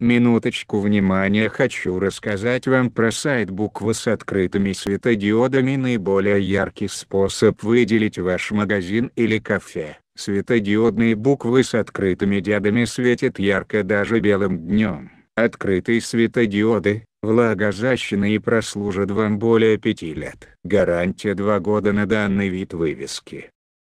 Минуточку внимания хочу рассказать вам про сайт буквы с открытыми светодиодами наиболее яркий способ выделить ваш магазин или кафе. Светодиодные буквы с открытыми диодами светят ярко даже белым днем. Открытые светодиоды, влагозащитные прослужат вам более пяти лет. Гарантия 2 года на данный вид вывески.